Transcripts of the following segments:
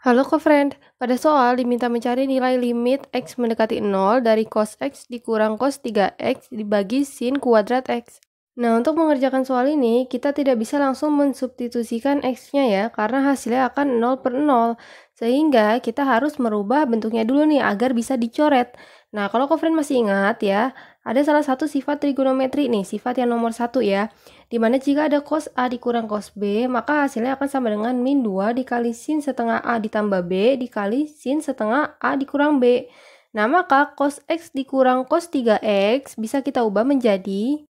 Halo co-friend, pada soal diminta mencari nilai limit x mendekati 0 dari cos x dikurang cos 3x dibagi sin kuadrat x. Nah, untuk mengerjakan soal ini, kita tidak bisa langsung mensubstitusikan x-nya ya, karena hasilnya akan 0 per 0. Sehingga kita harus merubah bentuknya dulu nih agar bisa dicoret. Nah, kalau friend masih ingat ya, ada salah satu sifat trigonometri nih, sifat yang nomor satu ya, dimana jika ada cos A dikurang cos B, maka hasilnya akan sama dengan min 2 dikali sin setengah A ditambah B dikali sin setengah A dikurang B. Nah, maka cos X dikurang cos 3X bisa kita ubah menjadi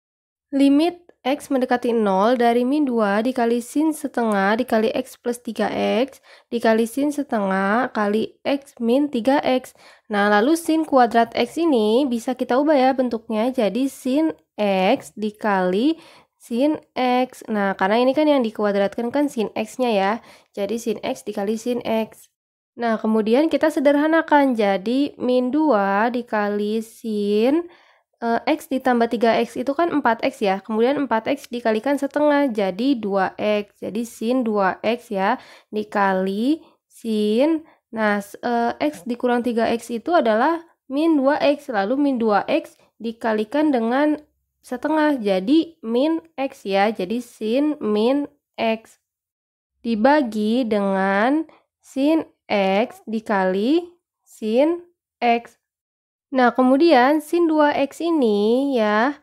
limit X mendekati 0 dari min 2 dikali sin setengah dikali X plus 3X dikali sin setengah kali X min 3X. Nah, lalu sin kuadrat X ini bisa kita ubah ya bentuknya jadi sin X dikali sin X. Nah, karena ini kan yang dikuadratkan kan sin X-nya ya. Jadi sin X dikali sin X. Nah, kemudian kita sederhanakan jadi min 2 dikali sin X Eh, X ditambah 3X itu kan 4X ya. Kemudian 4X dikalikan setengah jadi 2X. Jadi sin 2X ya dikali sin. Nah, eh, X dikurang 3X itu adalah min 2X. Lalu min 2X dikalikan dengan setengah jadi min X ya. Jadi sin min X dibagi dengan sin X dikali sin X. Nah, kemudian sin 2x ini ya,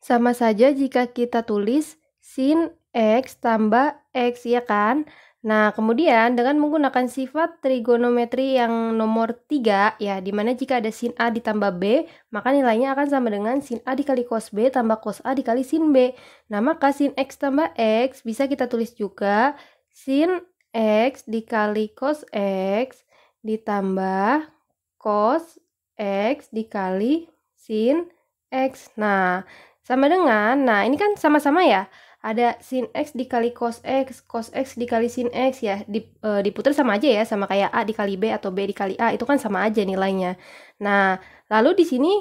sama saja jika kita tulis sin x tambah x ya kan. Nah, kemudian dengan menggunakan sifat trigonometri yang nomor 3 ya, di mana jika ada sin A ditambah B, maka nilainya akan sama dengan sin A dikali cos B tambah cos A dikali sin B. Nah, maka sin X tambah X bisa kita tulis juga sin X dikali cos X ditambah cos X dikali sin X. Nah, sama dengan, nah ini kan sama-sama ya. Ada sin X dikali cos X, cos X dikali sin X ya. E, Diputar sama aja ya, sama kayak A dikali B atau B dikali A. Itu kan sama aja nilainya. Nah, lalu di sini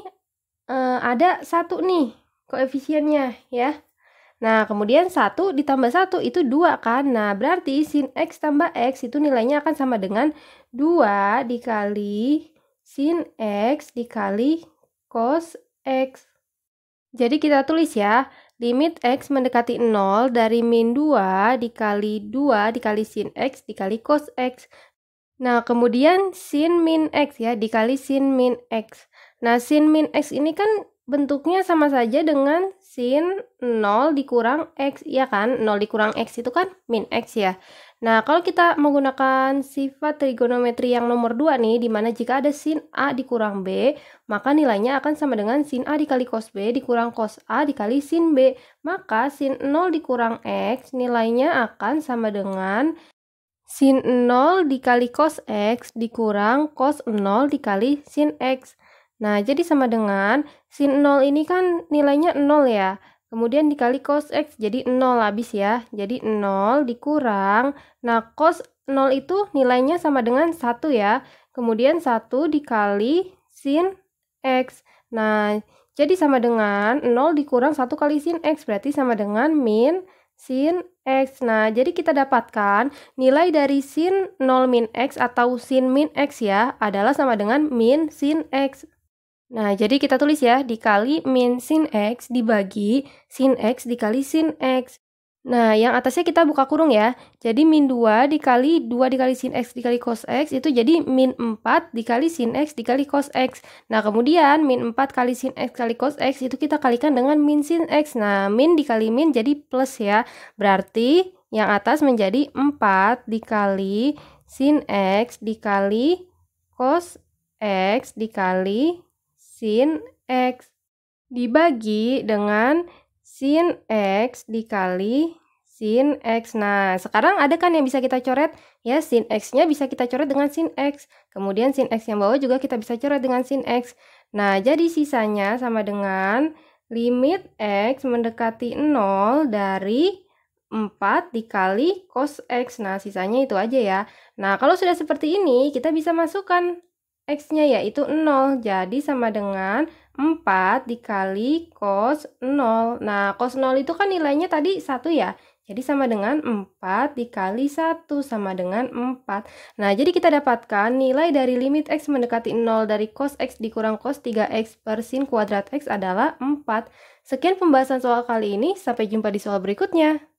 eh, ada satu nih koefisiennya ya. Nah, kemudian satu ditambah satu itu dua kan? Nah, berarti sin X tambah X itu nilainya akan sama dengan 2 dikali sin X dikali cos X. Jadi kita tulis ya, limit X mendekati 0 dari min 2 dikali 2 dikali sin X dikali cos X. Nah, kemudian sin min X ya, dikali sin min X. Nah, sin min X ini kan bentuknya sama saja dengan sin 0 dikurang X, ya kan? 0 dikurang X itu kan min X ya. Nah, kalau kita menggunakan sifat trigonometri yang nomor 2 nih, di mana jika ada sin A dikurang B, maka nilainya akan sama dengan sin A dikali cos B dikurang cos A dikali sin B. Maka sin 0 dikurang X nilainya akan sama dengan sin 0 dikali cos X dikurang cos 0 dikali sin X. Nah, jadi sama dengan sin 0 ini kan nilainya 0 ya. Kemudian dikali cos X jadi 0 habis ya. Jadi 0 dikurang. Nah, cos 0 itu nilainya sama dengan 1 ya. Kemudian 1 dikali sin X. Nah, jadi sama dengan 0 dikurang 1 kali sin X. Berarti sama dengan min sin X. Nah, jadi kita dapatkan nilai dari sin 0 min X atau sin min X ya adalah sama dengan min sin X. Nah, jadi kita tulis ya, dikali min sin x dibagi sin x dikali sin x. Nah, yang atasnya kita buka kurung ya. Jadi min 2 dikali 2 dikali sin x dikali cos x itu jadi min 4 dikali sin x dikali cos x. Nah, kemudian min 4 kali sin x kali cos x itu kita kalikan dengan min sin x. Nah, min dikali min jadi plus ya. Berarti yang atas menjadi 4 dikali sin x dikali cos x dikali sin X dibagi dengan sin X dikali sin X. Nah, sekarang ada kan yang bisa kita coret? Ya, sin X-nya bisa kita coret dengan sin X. Kemudian sin X yang bawah juga kita bisa coret dengan sin X. Nah, jadi sisanya sama dengan limit X mendekati 0 dari 4 dikali cos X. Nah, sisanya itu aja ya. Nah, kalau sudah seperti ini, kita bisa masukkan X-nya yaitu 0. Jadi sama dengan 4 dikali cos 0. Nah, cos 0 itu kan nilainya tadi 1 ya. Jadi sama dengan 4 dikali 1 sama dengan 4. Nah, jadi kita dapatkan nilai dari limit X mendekati 0 dari cos X dikurang cos 3X per sin kuadrat X adalah 4. Sekian pembahasan soal kali ini, sampai jumpa di soal berikutnya.